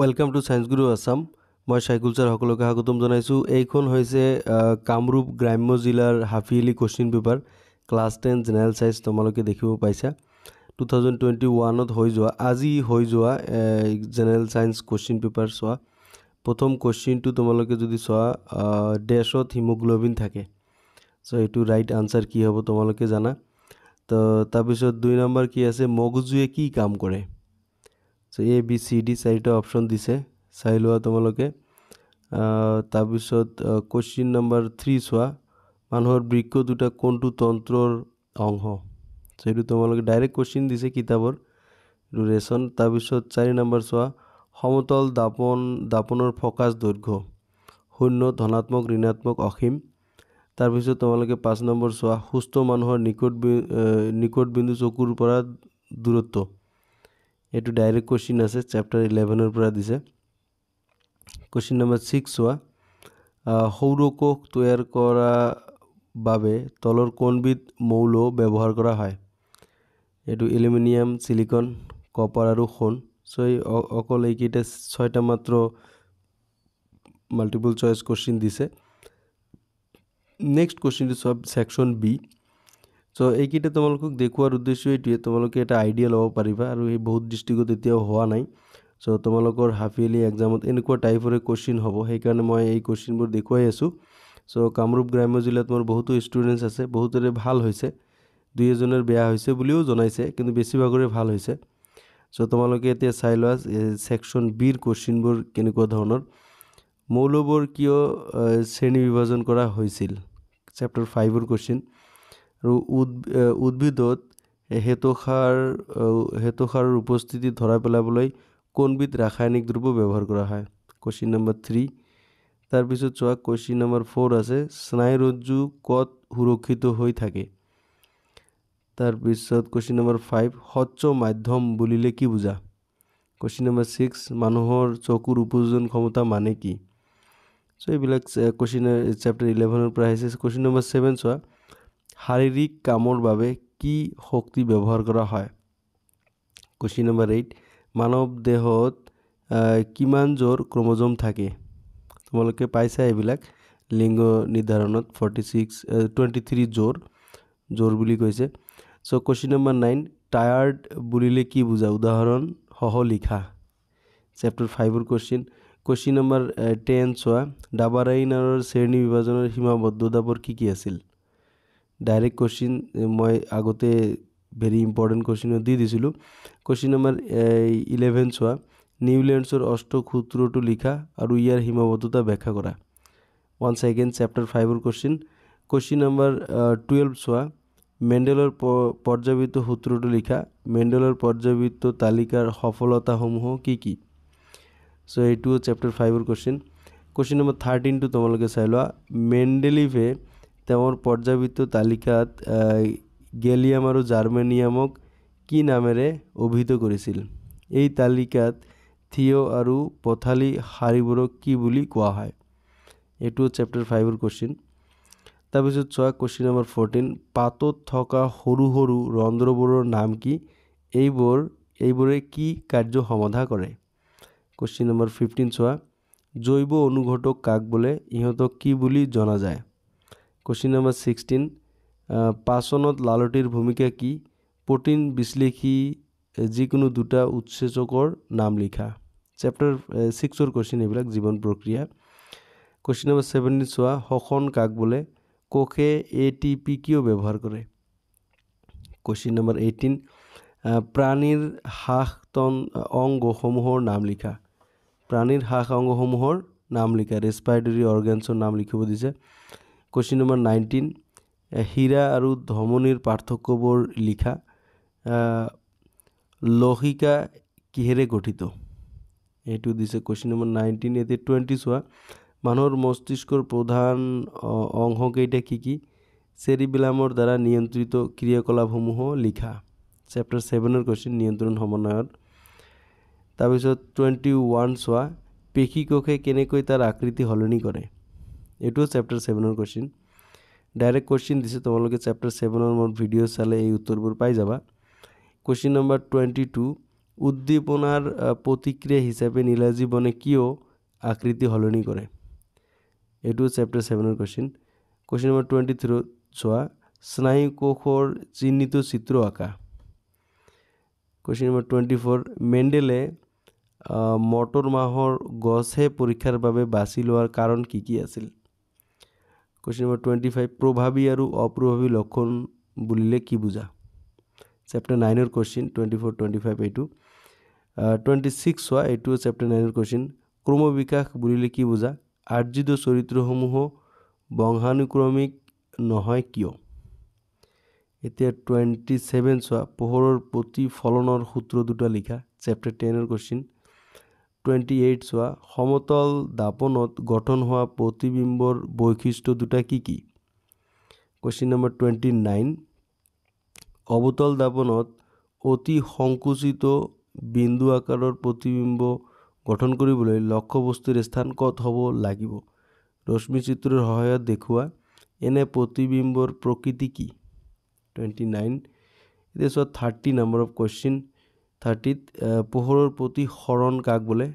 welcome to science গুৰু আছাম মই চাইকুল sir সকলোকে স্বাগতম জনাইছোঁ এইখন হৈছে কামৰূপ গ্ৰাম্য জিলাৰ half yearly question paper class ten general চাইজ তোমালোকে দেখিব পাইছা টু থাউজেণ্ড টুৱেণ্টি ওৱানত হৈ যোৱা আজি হৈ যোৱা জেনেৰেল চায়েন্স কুৱেশ্যন পেপাৰ চোৱা প্ৰথম কুৱেশ্যনটো তোমালোকে যদি চোৱা ডেছত হিমগ্ল'বিন থাকে চ' এইটো ৰাইট আনচাৰ কি হ'ব তোমালোকে জানা তো তাৰপিছত দুই নম্বৰ কি আছে মগজুৱে কি কাম কৰে so' A B C D চাৰিটা অপশ্যন দিছে চাই লোৱা তোমালোকে তাৰপিছত কুৱেশ্যন নম্বৰ থ্ৰী চোৱা মানুহৰ বৃক্ষ দুটা কোনটো তন্ত্ৰৰ অংশ সেইটো তোমালোকে ডাইৰেক্ট কুৱেশ্যন দিছে কিতাপৰ এইটো ৰেচন তাৰপিছত চাৰি নম্বৰ চোৱা সমতল দাপন দাপোনৰ ফকাছ দৈৰ্ঘ্য শূন্য ধনাত্মক ঋণাত্মক অসীম তাৰপিছত তোমালোকে পাঁচ নম্বৰ চোৱা সুস্থ মানুহৰ নিকট নিকট বিন্দু চকুৰ পৰা দূৰত্ব এইটো ডাইৰেক্ট কুৱেশ্যন আছে চেপ্টাৰ ইলেভেনৰ পৰা দিছে কুৱেশ্যন নম্বৰ ছিক্স হোৱা কোষ তৈয়াৰ কৰাৰ বাবে তলৰ কোনবিধ মৌল ব্যৱহাৰ কৰা হয় এইটো এলুমিনিয়াম চিলিকন কপাৰ আৰু সোণ চ' এই অকল এইকেইটা ছয়টা মাত্ৰ মাল্টিপল চইচ কুৱেশ্যন দিছে নেক্সট কুৱেশ্যনটো চব ছেকশ্যন বি চ' এইকেইটা তোমালোকক দেখুওৱাৰ উদ্দেশ্য এইটোৱে তোমালোকে এটা আইডিয়া ল'ব পাৰিবা আৰু সেই বহুত ডিষ্ট্ৰিকত এতিয়াও হোৱা নাই চ' তোমালোকৰ হাফ ইয়েলি এক্সামত এনেকুৱা টাইপৰে কুৱেশ্যন হ'ব সেইকাৰণে মই এই কুৱেশ্যনবোৰ দেখুৱাই আছোঁ চ' কামৰূপ গ্ৰাম্য জিলাত মোৰ বহুতো ষ্টুডেণ্টছ আছে বহুতৰে ভাল হৈছে দুই এজনৰ বেয়া হৈছে বুলিও জনাইছে কিন্তু বেছিভাগৰে ভাল হৈছে চ' তোমালোকে এতিয়া চাই লোৱা ছেকশ্যন বিৰ কুৱেশ্যনবোৰ কেনেকুৱা ধৰণৰ মৌলবোৰ কিয় শ্ৰেণী বিভাজন কৰা হৈছিল চেপ্টাৰ ফাইভৰ কুৱেশ্যন আৰু উদ উদ্ভিদত হেতুসাৰ হেতুসাৰৰ উপস্থিতি ধৰা পেলাবলৈ কোনবিধ ৰাসায়নিক দ্ৰব্য ব্যৱহাৰ কৰা হয় কুৱেশ্যন নম্বৰ থ্ৰী তাৰপিছত চোৱা কুৱেশ্যন নম্বৰ ফ'ৰ আছে স্নায়ুৰজ্জু ক'ত সুৰক্ষিত হৈ থাকে তাৰপিছত কুৱেশ্যন নম্বৰ ফাইভ স্বচ্ছ মাধ্যম বুলিলে কি বুজা কুৱেশ্যন নম্বৰ ছিক্স মানুহৰ চকুৰ উপযোজন ক্ষমতা মানে কি চ' এইবিলাক কুৱেশ্যন চেপ্টাৰ ইলেভেনৰ পৰা আহিছে কুৱেশ্যন নম্বৰ ছেভেন চোৱা শাৰীৰিক কামৰ বাবে কি শক্তি ব্যৱহাৰ কৰা হয় কুৱেশ্যন নম্বৰ এইট মানৱ দেহত কিমান জ'ৰ ক্ৰমজম থাকে তোমালোকে পাইছা এইবিলাক লিংগ নিৰ্ধাৰণত ফৰ্টি ছিক্স টুৱেণ্টি থ্ৰী জ'ৰ জ'ৰ বুলি কৈছে so' question number nine tired বুলিলে কি বুজা উদাহৰণ সহ লিখা চেপ্টাৰ ফাইভৰ কুৱেশ্যন কুৱেশ্যন নম্বৰ টেন চোৱা ডাবাৰাইন শ্ৰেণী বিভাজনৰ সীমাবদ্ধতাবোৰ কি কি আছিল ডাইৰেক্ট কুৱেশ্যন মই আগতে ভেৰি ইম্পৰ্টেণ্ট কুৱেশ্যনো দি দিছিলোঁ কুৱেশ্যন আমাৰ ইলেভেন চোৱা নিউলেণ্ডছৰ অষ্টক্ষুত্ৰটো লিখা আৰু ইয়াৰ সীমাবদ্ধতা ব্যাখ্যা কৰা ওৱান ছেকেণ্ড চেপ্টাৰ ফাইভৰ কুৱেশ্যন কুৱেশ্যন নাম্বাৰ টুৱেল্ভ চোৱা মেণ্ডেলৰ পৰ্যাবৃত্ত সূত্ৰটো লিখা মেণ্ডেলৰ পৰ্যাবৃত্ত তালিকাৰ সফলতাসমূহ কি কি চ' এইটো চেপ্টাৰ ফাইভৰ কুৱেশ্যন কুৱেশ্যন নম্বৰ থাৰ্টিনটো তোমালোকে চাই লোৱা মেণ্ডেলিভে তেওঁৰ পৰ্যায়বৃত্ত তালিকাত গেলিয়াম আৰু জাৰ্মেনিয়ামক কি নামেৰে অভিহিত কৰিছিল এই তালিকাত থিয় আৰু পথালি শাৰীবোৰক কি বুলি কোৱা হয় এইটো চেপ্টাৰ ফাইভৰ কুৱেশ্যন তাৰপিছত চোৱা কুৱেশ্যন নম্বৰ ফৰ্টিন পাতত থকা সৰু সৰু ৰন্ধ্ৰবোৰৰ নাম কি এইবোৰ এইবোৰে কি কাৰ্য সমাধা কৰে কুৱেশ্যন নম্বৰ ফিফটিন চোৱা জৈৱ অনুঘটক কাক বোলে ইহঁতক কি বুলি জনা যায় কুৱেশ্যন নম্বৰ ছিক্সটিন পাচনত লালটিৰ ভূমিকা কি প্ৰটিন বিশ্লেষী যিকোনো দুটা উৎসেচকৰ নাম লিখা চেপ্টাৰ ছিক্সৰ কুৱেশ্যন এইবিলাক জীৱন প্ৰক্ৰিয়া কুৱেশ্যন নম্বৰ ছেভেণ্টিন চোৱা শখন কাক বোলে কোষে এ টি পি কিয় ব্যৱহাৰ কৰে কুৱেশ্যন নম্বৰ এইটিন প্ৰাণীৰ হাঁহতন অংগসমূহৰ নাম লিখা প্ৰাণীৰ হাঁহ অংগসমূহৰ নাম লিখা ৰেচপাইটৰী অৰ্গেনছৰ নাম লিখিব দিছে কুৱেশ্যন নম্বৰ নাইনটিন হীৰা আৰু ধমনীৰ পাৰ্থক্যবোৰ লিখা লহিকা কিহেৰে গঠিত এইটো দিছে কুৱেশ্যন নম্বৰ নাইনটিন এতিয়া টুৱেণ্টি চোৱা মানুহৰ মস্তিষ্কৰ প্ৰধান অংশকেইটা কি কি চেৰিবিলামৰ দ্বাৰা নিয়ন্ত্ৰিত ক্ৰিয়াকলাপসমূহো লিখা চেপ্টাৰ ছেভেনৰ কুৱেশ্যন নিয়ন্ত্ৰণ সমন্বয়ত তাৰপিছত টুৱেণ্টি ওৱান চোৱা পেশীকোষে কেনেকৈ তাৰ আকৃতি সলনি কৰে এইটোও চেপ্টাৰ ছেভেনৰ কুৱেশ্যন ডাইৰেক্ট কুৱেশ্যন দিছে তোমালোকে চেপ্টাৰ ছেভেনৰ মোৰ ভিডিঅ' চালে এই উত্তৰবোৰ পাই যাবা কুৱেশ্যন নম্বৰ টুৱেণ্টি টু উদ্দীপনাৰ প্ৰতিক্ৰিয়া হিচাপে নীলাজীৱনে কিয় আকৃতি সলনি কৰে এইটো চেপ্টাৰ ছেভেনৰ কুৱেশ্যন কুৱেশ্যন নম্বৰ টুৱেণ্টি থ্ৰীত চোৱা স্নায়ুকোষৰ চিহ্নিত চিত্ৰ আঁকা কুৱেশ্যন নম্বৰ টুৱেণ্টি ফ'ৰ মেণ্ডেলে মটৰ মাহৰ গছহে পৰীক্ষাৰ বাবে বাছি লোৱাৰ কাৰণ কি কি আছিল কুৱেশ্যন নম্বৰ টুৱেণ্টি ফাইভ প্ৰভাৱী আৰু অপ্ৰভাৱী লক্ষণ বুলিলে কি বুজা চেপ্টাৰ নাইনৰ question twenty four twenty five এইটো টুৱেণ্টি ছিক্স হোৱা এইটো চেপ্টাৰ নাইনৰ কুৱেশ্যন ক্ৰমবিকাশ বুলিলে কি বুজা আৰ্জিত চৰিত্ৰসমূহো বংশানুক্ৰমিক নহয় কিয় এতিয়া টুৱেণ্টি ছেভেন চোৱা পোহৰৰ প্ৰতিফলনৰ সূত্ৰ দুটা লিখা চেপ্টাৰ টেনৰ কুৱেশ্যন টুৱেণ্টি এইট চোৱা সমতল দাপনত গঠন হোৱা প্ৰতিবিম্বৰ বৈশিষ্ট্য দুটা কি কি কুৱেশ্যন নম্বৰ টুৱেণ্টি নাইন অৱতল দাপোণত অতি সংকুচিত বিন্দু আকাৰৰ প্ৰতিবিম্ব গঠন কৰিবলৈ লক্ষ্য বস্তুৰ স্থান ক'ত হ'ব লাগিব ৰশ্মিচিত্ৰৰ সহায়ত দেখুওৱা এনে প্ৰতিবিম্বৰ প্ৰকৃতি কি টুৱেণ্টি নাইন এতিয়া চোৱা থাৰ্টি নম্বৰ অফ কুৱেশ্যন থাৰ্টিত পোহৰৰ প্ৰতি শৰণ কাক বোলে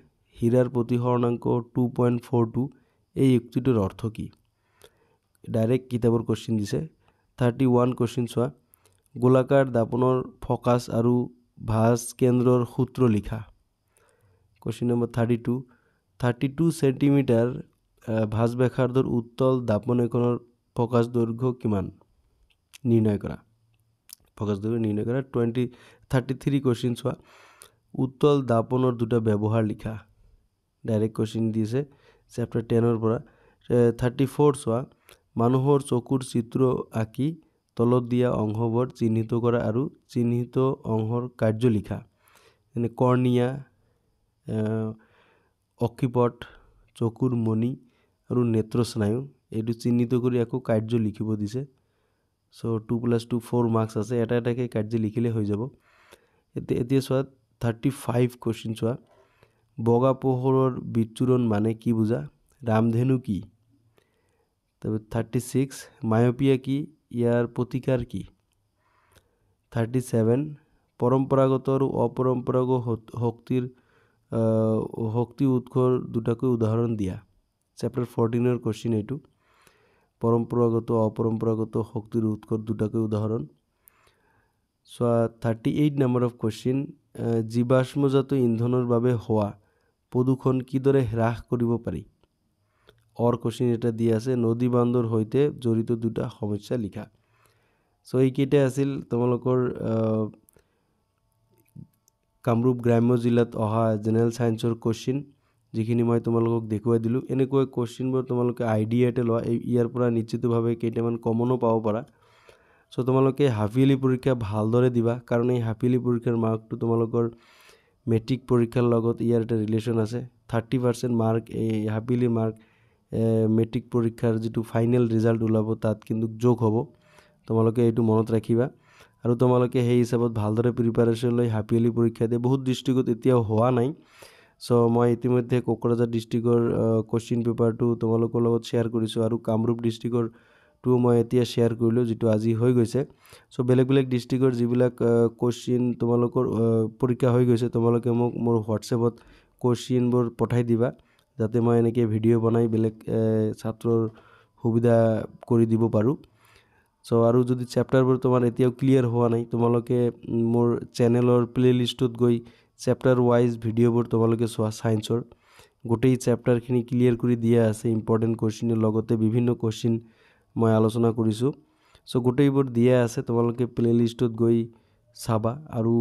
হীৰাৰ প্ৰতি শৰণাংক টু পইণ্ট ফ'ৰ টু এই ইক্তিটোৰ অৰ্থ কি ডাইৰেক্ট কিতাপৰ কুৱেশ্যন দিছে থাৰ্টি ওৱান কুৱেশ্যন চোৱা গোলাকাৰ দাপোনৰ ফকাছ আৰু ভাজ কেন্দ্ৰৰ সূত্ৰ লিখা question number thirty two thirty two centimetre ভাজ বেখাৰ্ধৰ উত্তল দাপোন এখনৰ ফকাছ দৈৰ্ঘ্য কিমান নিৰ্ণয় কৰা ফকাস দিব নিউ নাই কাৰণ টুৱেণ্টি থাৰ্টি থ্ৰী কুৱেশ্যন চোৱা উত্তল দাপনৰ দুটা ব্যৱহাৰ লিখা ডাইৰেক্ট কুৱেশ্যন দিছে চেপ্টাৰ টেনৰ পৰা থাৰ্টি ফ'ৰ চোৱা মানুহৰ চকুৰ চিত্ৰ আঁকি তলত দিয়া অংশবোৰ চিহ্নিত কৰা আৰু চিহ্নিত অংশৰ কাৰ্য লিখা যেনে কৰ্ণিয়া অক্ষিপট চকুৰ মণি আৰু নেত্ৰ স্নায়ু এইটো চিহ্নিত কৰি আকৌ কাৰ্য লিখিব দিছে so' two plus two four marks আছে এটা এটাকৈ কাৰ্যি লিখিলে হৈ যাব এতিয়া এতিয়া চোৱা থাৰ্টি ফাইভ কুৱেশ্যন চোৱা বগা পোহৰৰ বিচুৰণ মানে কি বুজা ৰামধেনু কি তাৰপৰা থাৰ্টি ছিক্স মায়পিয়া কি ইয়াৰ প্ৰতিকাৰ কি থাৰ্টি ছেভেন পৰম্পৰাগত আৰু অপৰম্পৰাগত শক্তিৰ শক্তি উৎসৰ দুটাকৈ উদাহৰণ দিয়া চেপ্টাৰ ফৰ্টিনৰ কুৱেশ্যন এইটো পৰম্পৰাগত অপৰম্পৰাগত শক্তিৰ উৎকৰ দুটাকৈ উদাহৰণ চোৱা thirty eight number of question জীৱাশ্মজাত ইন্ধনৰ বাবে হোৱা প্ৰদূষণ কিদৰে হ্ৰাস কৰিব পাৰি অৰ কুৱেশ্যন এটা দিয়া আছে নদী বান্ধৰ সৈতে জড়িত দুটা সমস্যা লিখা চ' এইকেইটাই আছিল তোমালোকৰ কামৰূপ গ্ৰাম্য জিলাত অহা জেনেৰেল ছায়েন্সৰ কুৱেশ্যন যিখিনি মই তোমালোকক দেখুৱাই দিলোঁ এনেকুৱা কুৱেশ্যনবোৰ তোমালোকে আইডিয়াতে লোৱা এই ইয়াৰ পৰা নিশ্চিতভাৱে কেইটামান কমনো পাব পাৰা চ' তোমালোকে হাফিয়েলি পৰীক্ষা ভালদৰে দিবা কাৰণ এই হাফিলি পৰীক্ষাৰ মাৰ্কটো তোমালোকৰ মেট্ৰিক পৰীক্ষাৰ লগত ইয়াৰ এটা ৰিলেশ্যন আছে থাৰ্টি পাৰ্চেণ্ট মাৰ্ক এই হাফিলি মাৰ্ক মেট্ৰিক পৰীক্ষাৰ যিটো ফাইনেল ৰিজাল্ট ওলাব তাত কিন্তু যোগ হ'ব তোমালোকে এইটো মনত ৰাখিবা আৰু তোমালোকে সেই হিচাপত ভালদৰে প্ৰিপাৰেশ্যন লৈ হাফিয়েলি পৰীক্ষা দিয়ে বহুত ডিষ্ট্ৰিক্টত এতিয়াও হোৱা নাই চ' মই ইতিমধ্যে কোকৰাঝাৰ ডিষ্ট্ৰিক্টৰ কুৱেশ্যন পেপাৰটো তোমালোকৰ লগত শ্বেয়াৰ কৰিছোঁ আৰু কামৰূপ ডিষ্ট্ৰিক্টৰটোও মই এতিয়া শ্বেয়াৰ কৰিলোঁ যিটো আজি হৈ গৈছে চ' বেলেগ বেলেগ ডিষ্ট্ৰিক্টৰ যিবিলাক কুৱেশ্যন তোমালোকৰ পৰীক্ষা হৈ গৈছে তোমালোকে মোক মোৰ হোৱাটছএপত কুৱেশ্যনবোৰ পঠাই দিবা যাতে মই এনেকৈ ভিডিঅ' বনাই বেলেগ ছাত্ৰৰ সুবিধা কৰি দিব পাৰোঁ চ' আৰু যদি চেপ্টাৰবোৰ তোমাৰ এতিয়াও ক্লিয়াৰ হোৱা নাই তোমালোকে মোৰ চেনেলৰ প্লে'লিষ্টত গৈ চেপ্টাৰ ৱাইজ ভিডিঅ'বোৰ তোমালোকে চোৱা ছায়েন্সৰ গোটেই চেপ্টাৰখিনি ক্লিয়াৰ কৰি দিয়া আছে ইম্পৰ্টেণ্ট কুৱেশ্যনৰ লগতে বিভিন্ন কুৱেশ্যন মই আলোচনা কৰিছোঁ চ' গোটেইবোৰ দিয়া আছে তোমালোকে প্লে'লিষ্টত গৈ চাবা আৰু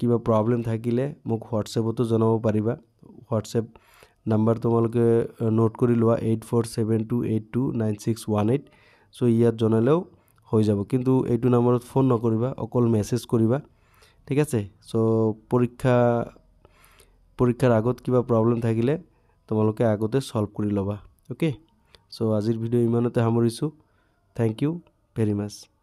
কিবা প্ৰব্লেম থাকিলে মোক হোৱাটছএপতো জনাব পাৰিবা হোৱাটছএপ নাম্বাৰ তোমালোকে নোট কৰি লোৱা eight four seven two eight two nine six one eight so' ইয়াত জনালেও হৈ যাব কিন্তু এইটো নাম্বাৰত ফোন নকৰিবা অকল মেছেজ কৰিবা ঠিক আছে চ' পৰীক্ষা পৰীক্ষাৰ আগত কিবা প্ৰব্লেম থাকিলে তোমালোকে আগতে চল্ভ কৰি ল'বা অ'কে চ' আজিৰ ভিডিঅ' ইমানতে সামৰিছোঁ থেংক ইউ ভেৰি মাছ